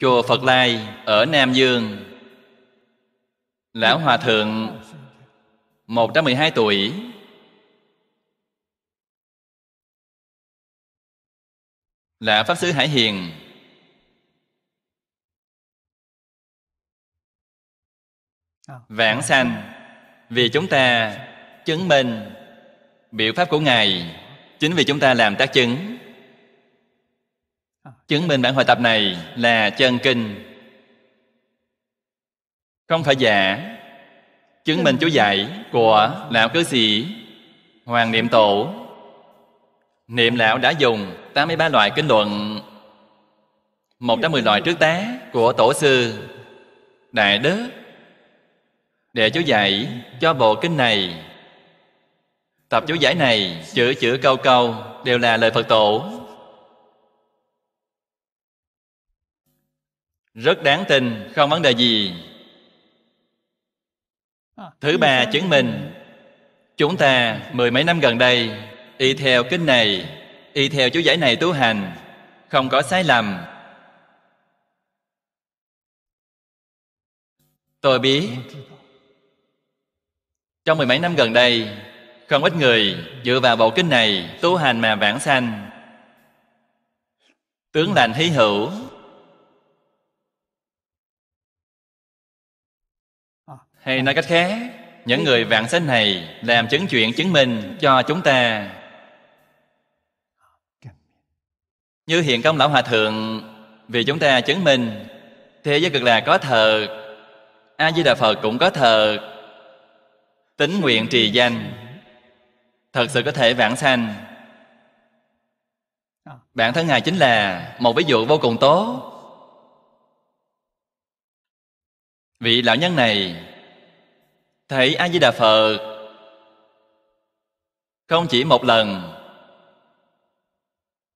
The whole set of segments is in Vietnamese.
chùa phật lai ở nam dương lão hòa thượng một trăm mười hai tuổi là pháp sư hải hiền vãng sanh vì chúng ta chứng minh biểu pháp của ngài chính vì chúng ta làm tác chứng À, chứng minh bản hội tập này là chân kinh không phải giả chứng minh chú giải của lão cư sĩ hoàng niệm tổ niệm lão đã dùng 83 loại kinh luận 110 loại trước tá của tổ sư đại đức để chú giải cho bộ kinh này tập chú giải này chữ chữ câu câu đều là lời phật tổ rất đáng tin không vấn đề gì thứ ba chứng minh chúng ta mười mấy năm gần đây y theo kinh này y theo chú giải này tu hành không có sai lầm tôi biết trong mười mấy năm gần đây không ít người dựa vào bộ kinh này tu hành mà vãng sanh tướng lành hy hữu hay nói cách khác những người vạn sách này làm chứng chuyện chứng minh cho chúng ta như hiện công lão hòa thượng vì chúng ta chứng minh thế giới cực là có thờ a di đà phật cũng có thờ tính nguyện trì danh thật sự có thể vãng sanh bản thân ngài chính là một ví dụ vô cùng tốt vị lão nhân này thấy a di đà phật không chỉ một lần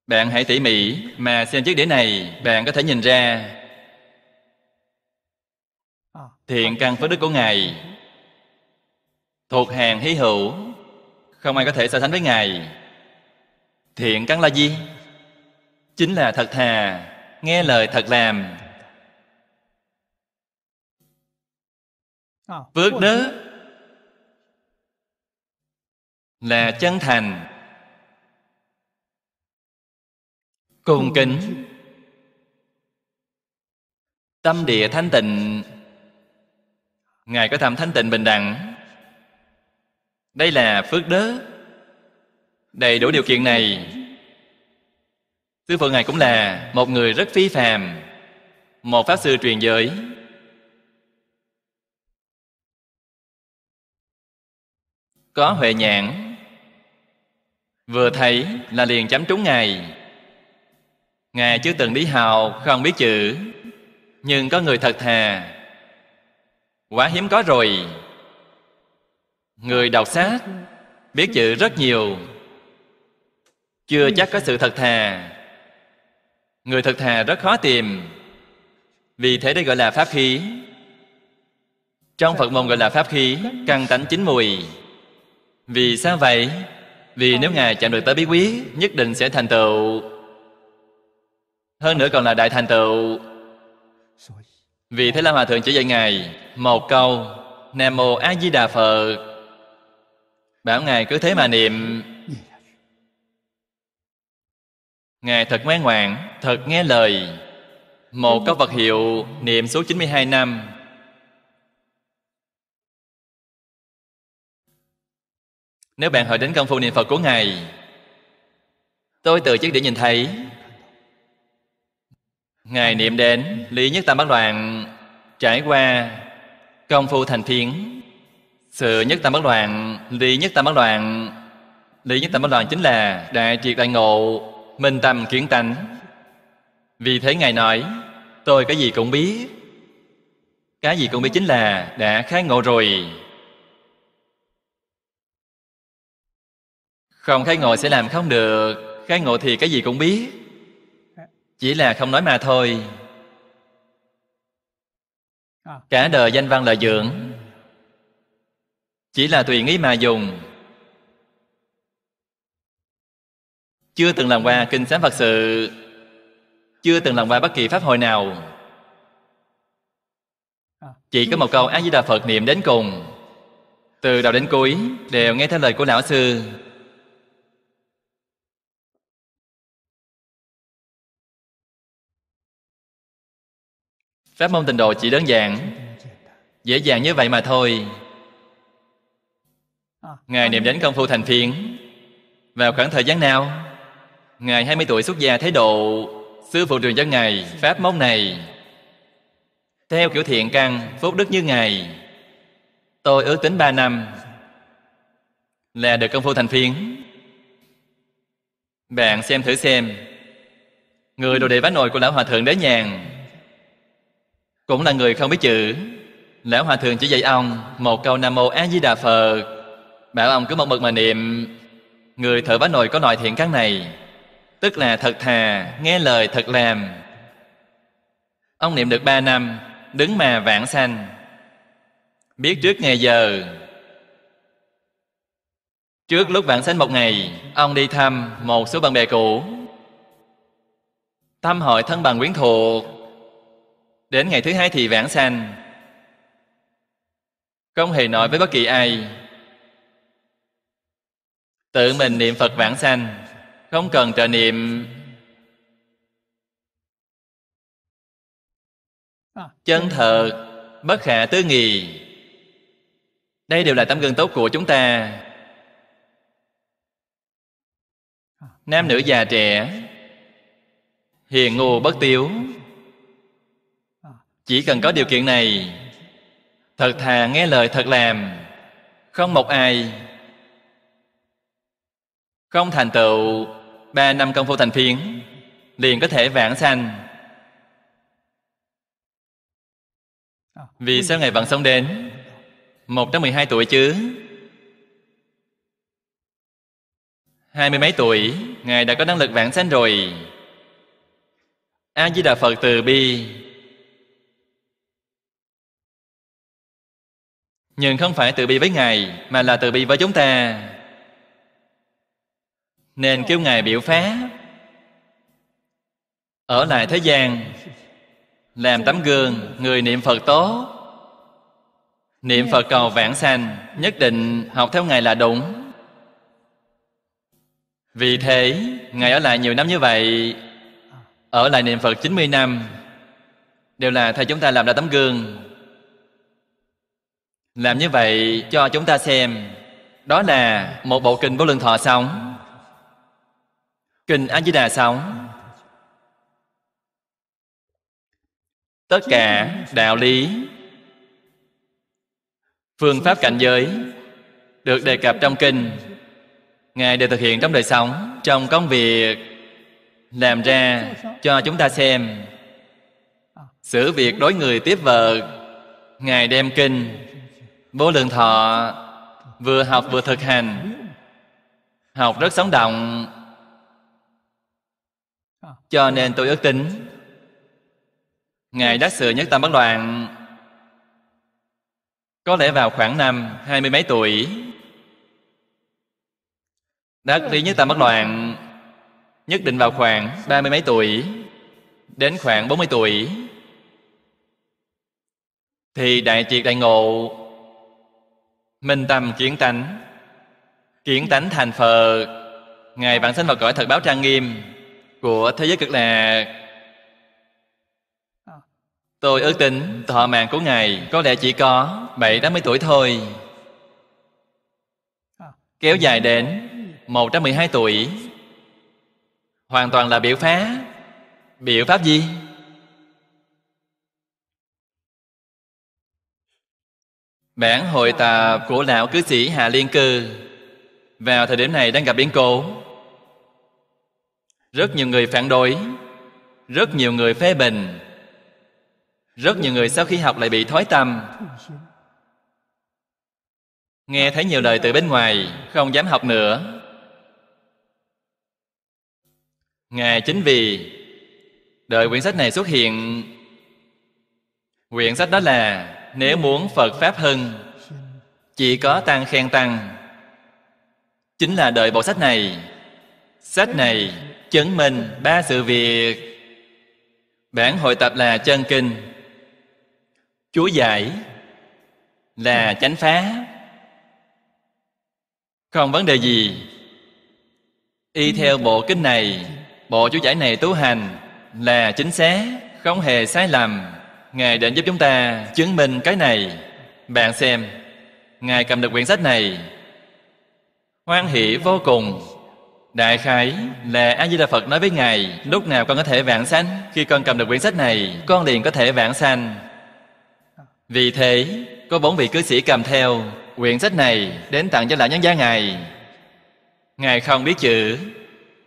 bạn hãy tỉ mỉ mà xem chiếc đĩa này bạn có thể nhìn ra thiện căn phước đức của ngài thuộc hàng hí hữu không ai có thể so sánh với ngài thiện căn là gì chính là thật thà nghe lời thật làm phước đức là chân thành cung kính tâm địa thanh tịnh ngài có tham thanh tịnh bình đẳng đây là phước đức đầy đủ điều kiện này sư phụ ngài cũng là một người rất phi phàm một pháp sư truyền giới có huệ nhãn Vừa thấy là liền chấm trúng Ngài Ngài chưa từng đi hào không biết chữ Nhưng có người thật thà Quá hiếm có rồi Người đọc sách Biết chữ rất nhiều Chưa chắc có sự thật thà Người thật thà rất khó tìm Vì thế đây gọi là pháp khí Trong Phật môn gọi là pháp khí Căn tánh chín mùi Vì sao vậy? Vì nếu Ngài chạm được tới bí quyết Nhất định sẽ thành tựu Hơn nữa còn là đại thành tựu Vì Thế Lam Hòa Thượng chỉ dạy Ngài Một câu Nam Mô A Di Đà Phật Bảo Ngài cứ thế mà niệm Ngài thật ngoan ngoãn, thật nghe lời Một câu vật hiệu niệm số 92 năm Nếu bạn hỏi đến công phu niệm Phật của Ngài Tôi từ chức để nhìn thấy Ngài niệm đến Lý Nhất Tam Bất Loạn Trải qua công phu thành phiến Sự Nhất Tam Bất Loạn Lý Nhất Tam Bất Loạn Lý Nhất Tam Bất Loạn chính là Đại triệt đại ngộ Minh tâm kiến tánh Vì thế Ngài nói Tôi cái gì cũng biết Cái gì cũng biết chính là đã khai ngộ rồi Không khai ngộ sẽ làm không được Khai ngộ thì cái gì cũng biết Chỉ là không nói mà thôi à. Cả đời danh văn lợi dưỡng Chỉ là tùy ý mà dùng Chưa từng làm qua kinh sám Phật sự Chưa từng làm qua bất kỳ pháp hội nào à. Chỉ có một câu A Di Đà Phật niệm đến cùng Từ đầu đến cuối đều nghe theo lời của lão sư pháp môn tịnh độ chỉ đơn giản dễ dàng như vậy mà thôi ngài niệm đến công phu thành phiền vào khoảng thời gian nào ngài 20 tuổi xuất gia thế độ sư phụ truyền cho ngài pháp môn này theo kiểu thiện căn phúc đức như ngài tôi ước tính 3 năm là được công phu thành phiến bạn xem thử xem người đồ đệ vá nồi của lão hòa thượng đế nhàn cũng là người không biết chữ lão hòa thượng chỉ dạy ông một câu nam mô a di đà phật bảo ông cứ một mực mà niệm người thợ bá nội có nội thiện căn này tức là thật thà nghe lời thật làm ông niệm được ba năm đứng mà vãng sanh biết trước ngày giờ trước lúc vãng sanh một ngày ông đi thăm một số bạn bè cũ thăm hỏi thân bằng quyến thuộc đến ngày thứ hai thì vãng sanh không hề nói với bất kỳ ai tự mình niệm phật vãng sanh không cần trợ niệm chân thật bất khả tư nghì đây đều là tấm gương tốt của chúng ta nam nữ già trẻ hiền ngu bất tiếu chỉ cần có điều kiện này thật thà nghe lời thật làm không một ai không thành tựu ba năm công phu thành phiến liền có thể vãng sanh vì sao ngài vẫn sống đến một trăm mười hai tuổi chứ hai mươi mấy tuổi ngài đã có năng lực vãng sanh rồi a di đà phật từ bi nhưng không phải từ bi với ngài mà là từ bi với chúng ta nên kêu ngài biểu phá ở lại thế gian làm tấm gương người niệm phật tốt niệm phật cầu vãng sanh nhất định học theo ngài là đúng vì thế ngài ở lại nhiều năm như vậy ở lại niệm phật 90 năm đều là thầy chúng ta làm ra tấm gương làm như vậy cho chúng ta xem đó là một bộ kinh vô lượng thọ sống kinh a di đà sống tất cả đạo lý phương pháp cảnh giới được đề cập trong kinh ngài đều thực hiện trong đời sống trong công việc làm ra cho chúng ta xem xử việc đối người tiếp vợ ngài đem kinh vô lượng thọ vừa học vừa thực hành học rất sống động cho nên tôi ước tính ngài đắc sự nhất tâm bất loạn có lẽ vào khoảng năm hai mươi mấy tuổi đắc lý nhất tâm bất loạn nhất định vào khoảng ba mươi mấy tuổi đến khoảng bốn mươi tuổi thì đại triệt đại ngộ minh tâm kiến tánh kiến tánh thành phật ngài bản sinh vào cõi thật báo trang nghiêm của thế giới cực lạc tôi ước tính thọ mạng của ngài có lẽ chỉ có bảy tám mươi tuổi thôi kéo dài đến một trăm mười hai tuổi hoàn toàn là biểu phá biểu pháp gì Bản hội tạp của lão cư sĩ Hà Liên Cư Vào thời điểm này đang gặp biến cố Rất nhiều người phản đối Rất nhiều người phê bình Rất nhiều người sau khi học lại bị thói tâm Nghe thấy nhiều lời từ bên ngoài Không dám học nữa Ngài chính vì Đợi quyển sách này xuất hiện Quyển sách đó là nếu muốn phật pháp hơn chỉ có tăng khen tăng chính là đợi bộ sách này sách này chứng minh ba sự việc bản hội tập là chân kinh chúa giải là chánh phá không vấn đề gì y theo bộ kinh này bộ chú giải này tu hành là chính xác không hề sai lầm Ngài định giúp chúng ta chứng minh cái này Bạn xem Ngài cầm được quyển sách này Hoan hỷ vô cùng Đại khái là A-di-đà Phật nói với Ngài Lúc nào con có thể vãng sanh Khi con cầm được quyển sách này Con liền có thể vãng sanh Vì thế Có bốn vị cư sĩ cầm theo Quyển sách này đến tặng cho lão nhân gia Ngài Ngài không biết chữ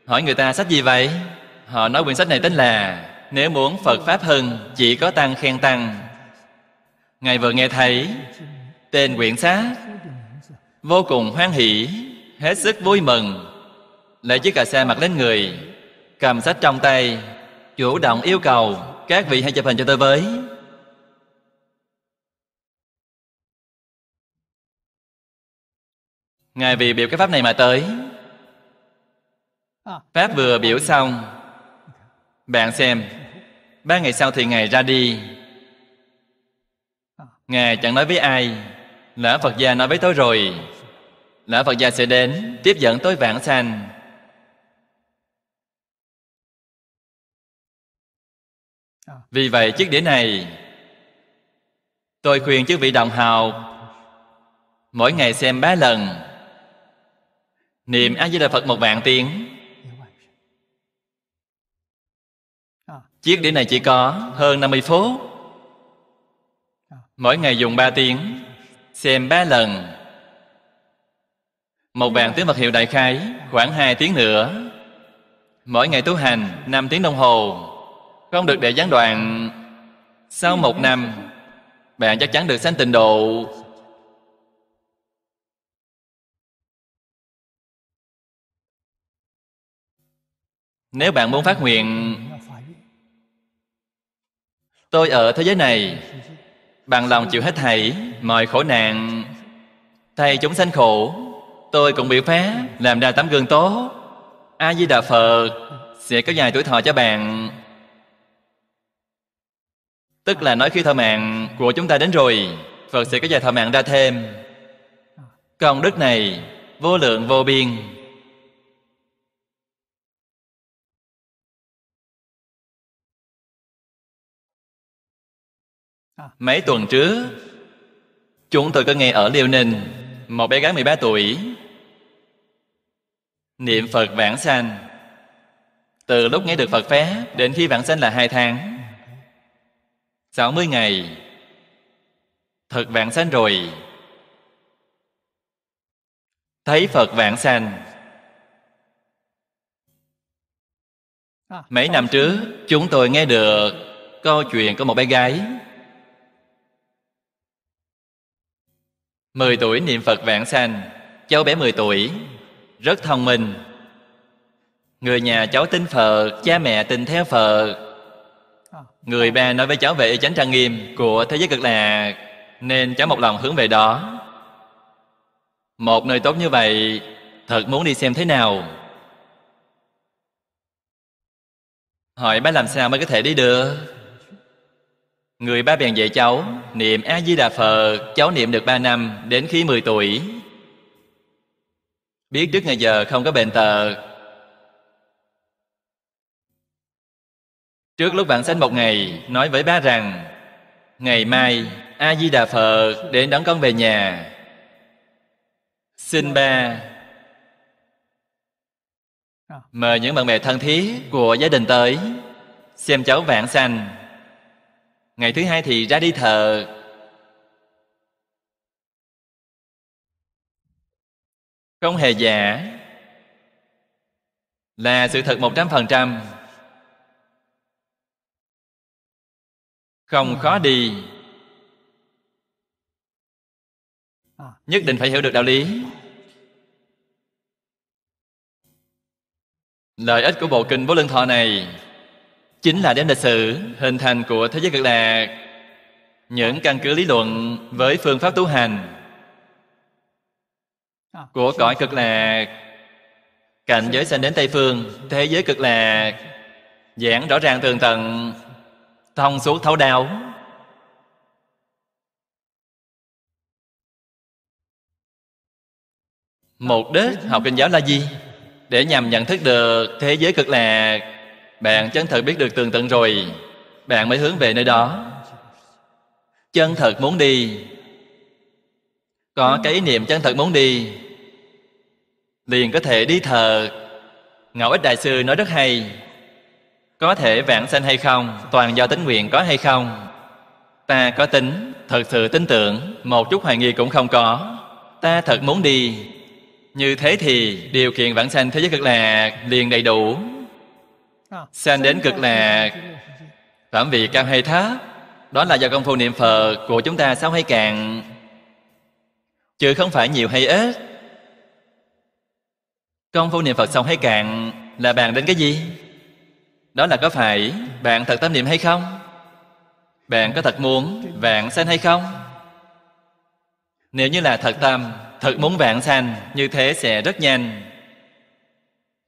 Hỏi người ta sách gì vậy Họ nói quyển sách này tên là nếu muốn Phật Pháp hơn Chỉ có tăng khen tăng Ngài vừa nghe thấy Tên quyển sát Vô cùng hoan hỷ Hết sức vui mừng Lấy chiếc cà sa mặc lên người Cầm sách trong tay Chủ động yêu cầu Các vị hãy chụp hình cho tôi với Ngài vì biểu cái pháp này mà tới Pháp vừa biểu xong bạn xem Ba ngày sau thì Ngài ra đi Ngài chẳng nói với ai lỡ Phật gia nói với tôi rồi lỡ Phật gia sẽ đến Tiếp dẫn tôi vãng sanh Vì vậy chiếc đĩa này Tôi khuyên chư vị đồng hào Mỗi ngày xem ba lần Niệm A Di Đà Phật một vạn tiếng Chiếc đĩa này chỉ có hơn 50 phút Mỗi ngày dùng 3 tiếng Xem 3 lần Một vạn tiếng vật hiệu đại khái Khoảng 2 tiếng nữa Mỗi ngày tu hành 5 tiếng đồng hồ Không được để gián đoạn Sau một năm Bạn chắc chắn được sanh tình độ Nếu bạn muốn phát nguyện tôi ở thế giới này bằng lòng chịu hết thảy mọi khổ nạn thầy chúng sanh khổ tôi cũng bị phá làm ra tấm gương tốt a di đà phật sẽ có dài tuổi thọ cho bạn tức là nói khi thọ mạng của chúng ta đến rồi phật sẽ có dài thọ mạng ra thêm còn đức này vô lượng vô biên À. Mấy tuần trước Chúng tôi có nghe ở Liêu Ninh Một bé gái 13 tuổi Niệm Phật vãng sanh Từ lúc nghe được Phật phép Đến khi vãng sanh là hai tháng 60 ngày Thật vãng sanh rồi Thấy Phật vãng sanh à, Mấy năm trước Chúng tôi nghe được Câu chuyện của một bé gái 10 tuổi niệm Phật vạn sanh Cháu bé 10 tuổi Rất thông minh Người nhà cháu tin Phật Cha mẹ tin theo Phật Người ba nói với cháu về chánh trang nghiêm Của thế giới cực lạc Nên cháu một lòng hướng về đó Một nơi tốt như vậy Thật muốn đi xem thế nào Hỏi bác làm sao mới có thể đi được Người ba bèn dạy cháu Niệm A-di-đà Phật Cháu niệm được 3 năm Đến khi 10 tuổi Biết trước ngày giờ không có bệnh tật Trước lúc bạn sanh một ngày Nói với ba rằng Ngày mai A-di-đà Phật Đến đón con về nhà Xin ba Mời những bạn bè thân thiết Của gia đình tới Xem cháu vãng sanh ngày thứ hai thì ra đi thờ không hề giả là sự thật một trăm phần trăm không khó đi nhất định phải hiểu được đạo lý lợi ích của bộ kinh vô lương thọ này chính là đem lịch sử hình thành của thế giới cực lạc những căn cứ lý luận với phương pháp tu hành của cõi cực lạc cảnh giới sanh đến tây phương thế giới cực lạc giảng rõ ràng tường tận thông suốt thấu đáo mục đích học kinh giáo là gì để nhằm nhận thức được thế giới cực lạc bạn chân thật biết được tường tận rồi bạn mới hướng về nơi đó chân thật muốn đi có cái ý niệm chân thật muốn đi liền có thể đi thờ ngẫu ích đại sư nói rất hay có thể vãng sanh hay không toàn do tính nguyện có hay không ta có tính thật sự tin tưởng một chút hoài nghi cũng không có ta thật muốn đi như thế thì điều kiện vãng sanh thế giới cực lạc liền đầy đủ À. Sang đến cực lạc Phạm vị cao hay thấp Đó là do công phu niệm Phật của chúng ta sao hay cạn Chứ không phải nhiều hay ít Công phu niệm Phật xong hay cạn Là bàn đến cái gì? Đó là có phải bạn thật tâm niệm hay không? Bạn có thật muốn vạn sanh hay không? Nếu như là thật tâm Thật muốn vạn sanh Như thế sẽ rất nhanh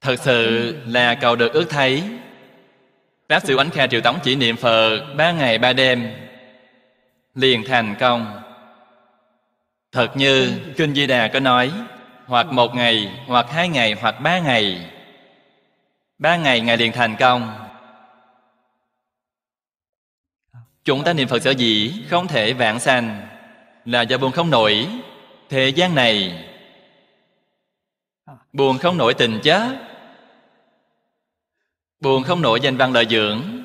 thật sự là cầu được ước thấy Pháp sư Oánh Kha Triệu Tống chỉ niệm Phật ba ngày ba đêm liền thành công Thật như Kinh Di Đà có nói Hoặc một ngày, hoặc hai ngày, hoặc ba ngày Ba ngày ngày liền thành công Chúng ta niệm Phật sở dĩ không thể vãng sanh Là do buồn không nổi Thế gian này Buồn không nổi tình chết buồn không nổi danh văn lợi dưỡng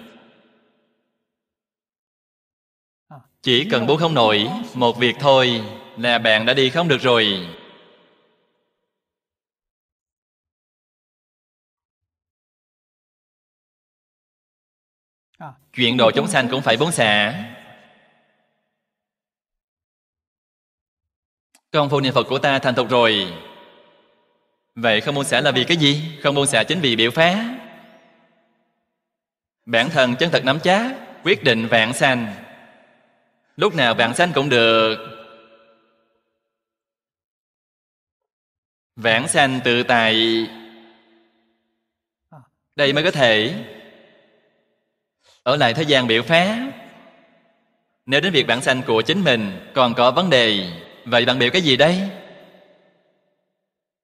chỉ cần buông không nổi một việc thôi là bạn đã đi không được rồi chuyện đồ chống sanh cũng phải bốn xả công phu niệm phật của ta thành thục rồi vậy không buông xả là vì cái gì không buông xả chính vì biểu phá Bản thân chân thật nắm chắc Quyết định vạn sanh Lúc nào vạn sanh cũng được vạn sanh tự tại Đây mới có thể Ở lại thế gian biểu phá Nếu đến việc bản sanh của chính mình Còn có vấn đề Vậy bạn biểu cái gì đây?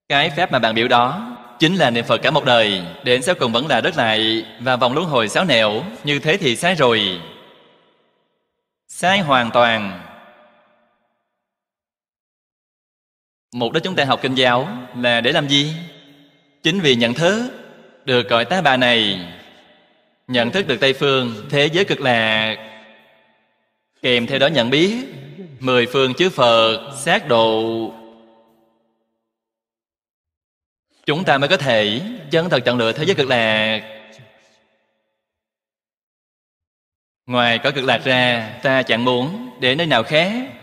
Cái phép mà bạn biểu đó chính là niệm phật cả một đời đến sau cùng vẫn là đất lại và vòng luân hồi sáu nẻo như thế thì sai rồi sai hoàn toàn mục đích chúng ta học kinh giáo là để làm gì chính vì nhận thức được gọi tá bà này nhận thức được tây phương thế giới cực lạc kèm theo đó nhận biết mười phương chư phật sát độ chúng ta mới có thể chân thật chọn lựa thế giới cực lạc ngoài có cực lạc ra ta chẳng muốn để nơi nào khác